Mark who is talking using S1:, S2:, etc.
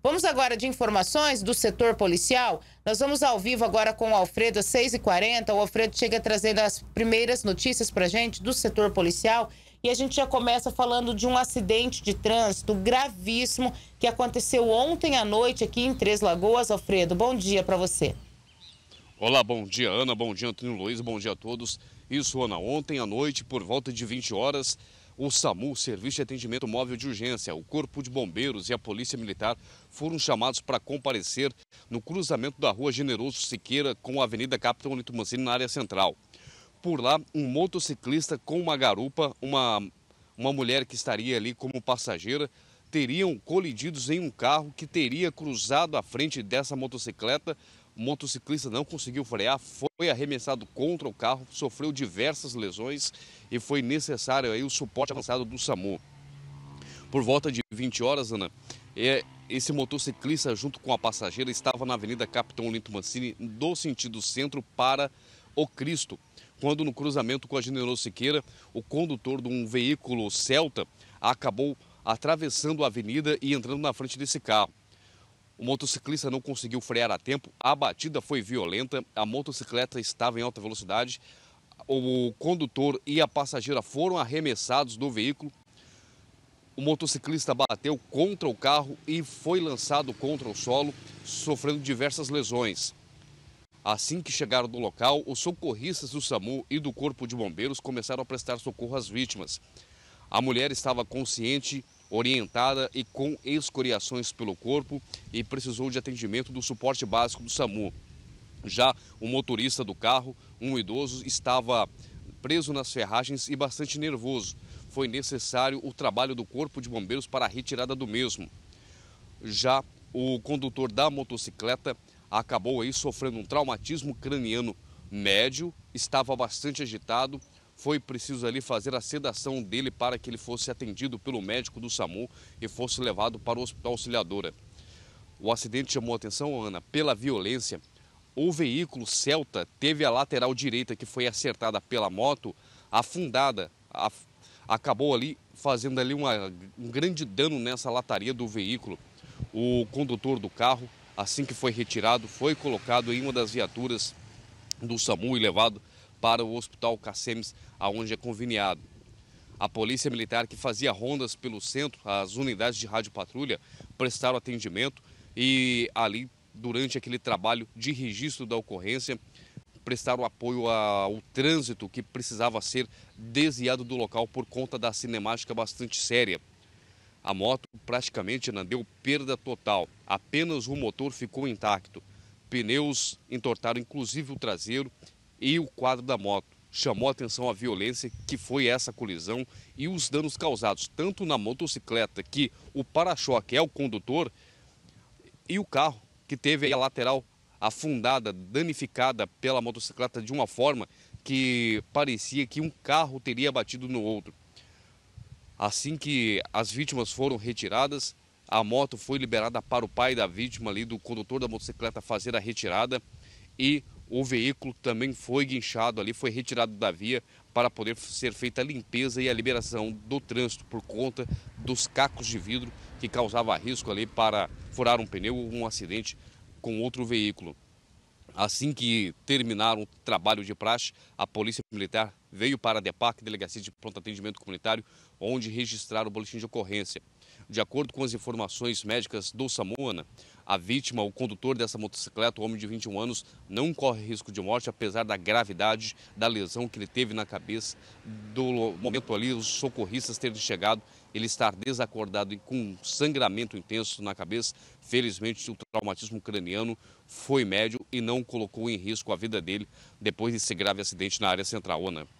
S1: Vamos agora de informações do setor policial. Nós vamos ao vivo agora com o Alfredo, às 6h40. O Alfredo chega trazendo as primeiras notícias para gente do setor policial. E a gente já começa falando de um acidente de trânsito gravíssimo que aconteceu ontem à noite aqui em Três Lagoas. Alfredo, bom dia para você. Olá, bom dia, Ana. Bom dia, Antônio Luiz. Bom dia a todos. Isso, Ana. Ontem à noite, por volta de 20 horas, o SAMU, Serviço de Atendimento Móvel de Urgência, o Corpo de Bombeiros e a Polícia Militar foram chamados para comparecer no cruzamento da Rua Generoso Siqueira com a Avenida Capitão Nito Mancini na área central. Por lá, um motociclista com uma garupa, uma, uma mulher que estaria ali como passageira, teriam colididos em um carro que teria cruzado a frente dessa motocicleta, o motociclista não conseguiu frear, foi arremessado contra o carro, sofreu diversas lesões e foi necessário aí o suporte avançado do SAMU. Por volta de 20 horas, Ana, é, esse motociclista junto com a passageira estava na Avenida Capitão Olinto Mancini, do sentido centro para o Cristo, quando no cruzamento com a General Siqueira, o condutor de um veículo Celta acabou atravessando a avenida e entrando na frente desse carro. O motociclista não conseguiu frear a tempo, a batida foi violenta, a motocicleta estava em alta velocidade, o condutor e a passageira foram arremessados do veículo. O motociclista bateu contra o carro e foi lançado contra o solo, sofrendo diversas lesões. Assim que chegaram no local, os socorristas do SAMU e do Corpo de Bombeiros começaram a prestar socorro às vítimas. A mulher estava consciente orientada e com escoriações pelo corpo e precisou de atendimento do suporte básico do SAMU. Já o motorista do carro, um idoso, estava preso nas ferragens e bastante nervoso. Foi necessário o trabalho do Corpo de Bombeiros para a retirada do mesmo. Já o condutor da motocicleta acabou aí sofrendo um traumatismo craniano médio, estava bastante agitado foi preciso ali fazer a sedação dele para que ele fosse atendido pelo médico do SAMU e fosse levado para o Hospital Auxiliadora. O acidente chamou atenção, Ana, pela violência. O veículo Celta teve a lateral direita, que foi acertada pela moto, afundada. acabou ali fazendo ali uma, um grande dano nessa lataria do veículo. O condutor do carro, assim que foi retirado, foi colocado em uma das viaturas do SAMU e levado para o Hospital Cacemes, aonde é conveniado. A polícia militar que fazia rondas pelo centro, as unidades de rádio patrulha prestaram atendimento e ali, durante aquele trabalho de registro da ocorrência, prestaram apoio ao trânsito que precisava ser desviado do local por conta da cinemática bastante séria. A moto praticamente não né, deu perda total, apenas o motor ficou intacto. Pneus entortaram inclusive o traseiro e o quadro da moto. Chamou a atenção a violência que foi essa colisão e os danos causados tanto na motocicleta, que o para-choque é o condutor, e o carro, que teve a lateral afundada, danificada pela motocicleta de uma forma que parecia que um carro teria batido no outro. Assim que as vítimas foram retiradas, a moto foi liberada para o pai da vítima ali, do condutor da motocicleta, fazer a retirada e o veículo também foi guinchado ali, foi retirado da via para poder ser feita a limpeza e a liberação do trânsito por conta dos cacos de vidro que causava risco ali para furar um pneu ou um acidente com outro veículo. Assim que terminaram o trabalho de praxe, a Polícia Militar veio para a DEPAC, Delegacia de Pronto Atendimento Comunitário, onde registraram o boletim de ocorrência. De acordo com as informações médicas do SAMUANA, a vítima, o condutor dessa motocicleta, o homem de 21 anos, não corre risco de morte, apesar da gravidade da lesão que ele teve na cabeça. Do momento ali, os socorristas terem chegado, ele estar desacordado e com um sangramento intenso na cabeça. Felizmente, o traumatismo craniano foi médio e não colocou em risco a vida dele depois desse grave acidente na área central, Ana.